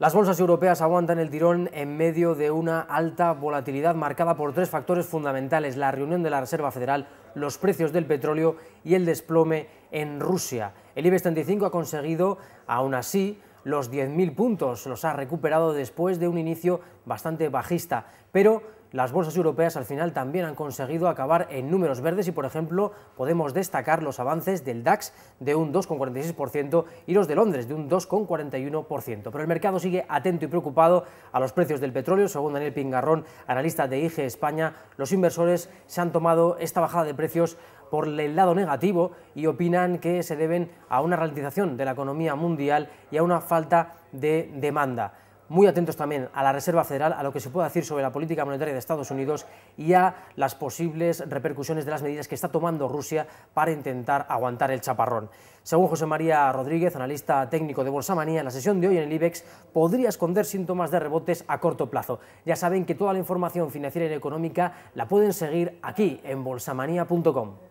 Las bolsas europeas aguantan el tirón en medio de una alta volatilidad marcada por tres factores fundamentales, la reunión de la Reserva Federal, los precios del petróleo y el desplome en Rusia. El IBEX 35 ha conseguido, aún así, los 10.000 puntos, los ha recuperado después de un inicio bastante bajista, pero las bolsas europeas al final también han conseguido acabar en números verdes y, por ejemplo, podemos destacar los avances del DAX de un 2,46% y los de Londres de un 2,41%. Pero el mercado sigue atento y preocupado a los precios del petróleo. Según Daniel Pingarrón, analista de IG España, los inversores se han tomado esta bajada de precios por el lado negativo y opinan que se deben a una ralentización de la economía mundial y a una falta de demanda muy atentos también a la Reserva Federal, a lo que se puede decir sobre la política monetaria de Estados Unidos y a las posibles repercusiones de las medidas que está tomando Rusia para intentar aguantar el chaparrón. Según José María Rodríguez, analista técnico de Bolsamanía, en la sesión de hoy en el IBEX podría esconder síntomas de rebotes a corto plazo. Ya saben que toda la información financiera y económica la pueden seguir aquí en bolsamanía.com.